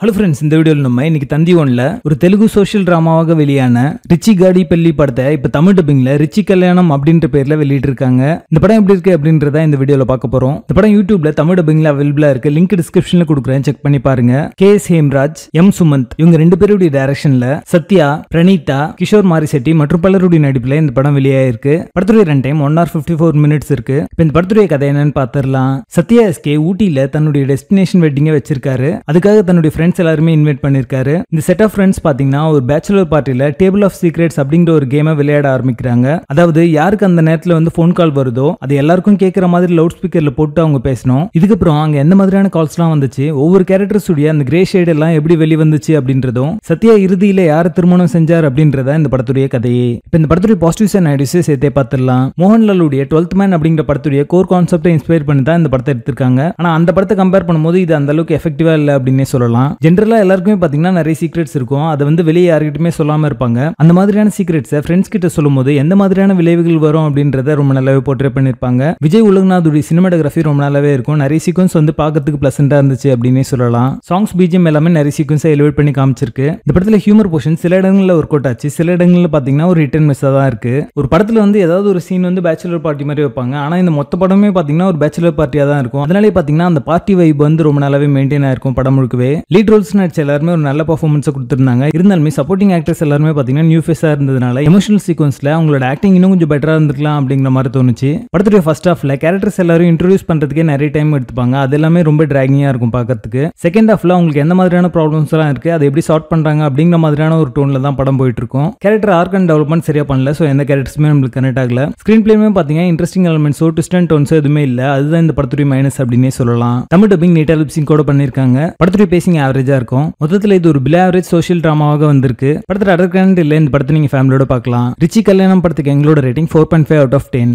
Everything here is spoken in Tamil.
ஹலோ ஃப்ரெண்ட்ஸ் இந்த வீடியோவில் நம்ம இன்னைக்கு தந்தி ஒன்ல ஒரு தெலுங்கு சோஷியல் ட்ராமாவாக வெளியான ரிச்சி காடி பள்ளி படத்தை இப்போ தமிழ் டப்பிங்ல ரிச்சி கல்யாணம் அப்படின்ற பேர்ல வெளியிட்டிருக்காங்க இந்த படம் எப்படி இருக்கு அப்படின்றத இந்த வீடியோவில் பார்க்க போறோம் இந்த படம் யூடியூப்ல தமிழ் டப்பிங்ல அவைலபிளா இருக்கு லிங்க் டிஸ்கிரிப்ஷன்ல கொடுக்குறேன் செக் பண்ணி பாருங்க K S Hemraj M Sumanth இவங்க ரெண்டு பேருடைய டைரக்ஷன்ல சத்யா பிரணீதா கிஷோர் மாரிசெட்டி மற்றும் பலருடைய நடிப்புல இந்த படம் வெளியாயிருக்கு படத்துடைய ரெண்டு time one hour fifty four minutes இருக்கு இப்போ இந்த படத்துடைய கதை என்னன்னு பார்த்துடலாம் சத்யா எஸ்கே ஊட்டியில தன்னுடைய டெஸ்டினேஷன் வெட்டிங்கை வச்சிருக்காரு அதுக்காக தன்னுடைய ஃப்ரெண்ட்ஸ் எல்லாருமே இன்வைட் பண்ணியிருக்காரு இந்த செட் ஆஃப் ஃப்ரெண்ட்ஸ் பார்த்தீங்கன்னா ஒரு பேச்சுலர் பார்ட்டியில் டேபிள் ஆஃப் சீக்ரெட்ஸ் அப்படிங்கிற ஒரு கேமை விளையாட ஆரம்பிக்கிறாங்க அதாவது யாருக்கு அந்த நேரத்தில் வந்து ஃபோன் கால் வருதோ அது எல்லாருக்கும் கேட்குற மாதிரி லவுட் ஸ்பீக்கரில் போட்டு அவங்க பேசணும் இதுக்கப்புறம் அங்கே எந்த மாதிரியான கால்ஸ்லாம் வந்துச்சு ஒவ்வொரு கேரக்டர்ஸுடைய அந்த கிரே ஷேட் எல்லாம் எப்படி வெளிவந்துச்சு அப்படின்றதும் சத்யா இறுதியில் யார் திருமணம் செஞ்சார் அப்படின்றத இந்த படத்துடைய கதையே இப்போ இந்த படத்துடைய பாசிட்டிவ்ஸ் அண்ட் நைடிஸை சேர்த்தே பார்த்துடலாம் மோகன்லாலுடைய டுவெல்த் மேன் அப்படிங்கிற படத்துடைய கோர் கான்செப்டை இன்ஸ்பயர் பண்ணி தான் இந்த படத்தை எடுத்திருக்காங்க ஆனால் அந்த படத்தை கம்பேர் பண்ணும்போது இது அந்த அளவுக்கு எஃபெக்டிவாக இல்லை அப்படின்னே சொல்லலாம் ஜென்ரலாக எல்லாருக்குமே பார்த்தீங்கன்னா நிறைய சீக்ரெட்ஸ் இருக்கும் அதை வந்து வெளியே யாருக்கிட்டுமே சொல்லாமல் இருப்பாங்க அந்த மாதிரியான சீக்ரெட்ஸை ஃப்ரெண்ட்ஸ் கிட்ட சொல்லும் போது எந்த மாதிரியான விளைவுகள் வரும் அப்படின்றத ரொம்ப நல்லாவே போர்ட்ரேட் பண்ணியிருப்பாங்க விஜய் உலகநாதுடைய சினிமாடகிராஃபி ரொம்ப நல்லாவே இருக்கும் நிறைய சீக்வன்ஸ் வந்து பார்க்கறதுக்கு ப்ளசண்டாக இருந்துச்சு அப்படின்னே சொல்லலாம் சாங்ஸ் பிஜிஎம் எல்லாமே நிறைய சீக்வன்ஸை எலிவேட் பண்ணி காமிச்சிருக்கு இந்த படத்தில் ஹியூமர் போர்ஷன் சில இடங்களில் ஒர்க் அவுட் ஆச்சு சில இடங்களில் பார்த்தீங்கன்னா ஒரு ரிட்டன் மெஸ்ஸாக தான் இருக்கு ஒரு படத்தில் வந்து ஏதாவது ஒரு சீன் வந்து பேச்சுலர் பார்ட்டி மாதிரி வைப்பாங்க ஆனால் இந்த மொத்த படமே பார்த்தீங்கன்னா ஒரு பேச்சுலர் பார்ட்டியாக தான் இருக்கும் அதனாலே பார்த்தீங்கன்னா அந்த பார்ட்டி வைப் வந்து ரொம்ப நல்லாவே மெயின்டைன் ஆயிருக்கும் படம் முழுக்கவே லீட் ரோல்ஸ் நடிச்ச எல்லாருமே ஒரு நல்ல பர்ஃபார்மன்ஸை கொடுத்துருந்தாங்க இருந்தாலுமே சப்போர்ட்டிங் ஆக்டர்ஸ் எல்லாருமே பார்த்தீங்கன்னா நியூ ஃபேஸாக இருந்ததுனால எமோஷனல் சீக்வன்ஸில் அவங்களோட ஆக்டிங் இன்னும் கொஞ்சம் பெட்டராக இருந்திருக்கலாம் அப்படிங்கிற மாதிரி தோணுச்சு படத்துடைய ஃபர்ஸ்ட் ஹாஃபில் கேரக்டர்ஸ் எல்லாரும் இன்ட்ரடியூஸ் பண்ணுறதுக்கே நிறைய டைம் எடுத்துப்பாங்க அது எல்லாமே ரொம்ப ட்ராகிங்காக இருக்கும் பார்க்கறதுக்கு செகண்ட் ஹாஃபில் அவங்களுக்கு எந்த மாதிரியான ப்ராப்ளம்ஸ்லாம் இருக்குது அதை எப்படி சால்வ் பண்ணுறாங்க அப்படிங்கிற மாதிரியான ஒரு டோனில் தான் படம் போயிட்டு இருக்கும் கேரக்டர் ஆர்க் அண்ட் டெவலப்மெண்ட் சரியாக பண்ணல ஸோ எந்த கேரக்டர்ஸுமே நம்மளுக்கு கனெக்ட் ஆகல ஸ்க்ரீன் பிளேமே பார்த்தீங்கன்னா இன்ட்ரெஸ்டிங் எலமெண்ட்ஸோ ட்விஸ்ட் அண்ட் டோன்ஸோ எதுவுமே இல்லை அதுதான் இந்த படத்துடைய மைனஸ் அப்படின்னே சொல்லலாம் தமிழ் டப்பிங் நீட்டாக லிப்சிங் கூட பண்ணியிருக்காங்க படத்துடைய பேசிங் ஆவரேஜா இருக்கும் மொத்தத்தில் இது ஒரு பிலோ ஆவரேஜ் சோஷியல் டிராமாவாக வந்திருக்கு படத்துல அடர் கிராண்ட் இந்த படத்தை நீங்க ஃபேமிலியோட பார்க்கலாம் ரிச்சி கல்யாணம் படத்துக்கு எங்களோட rating four point five out of ten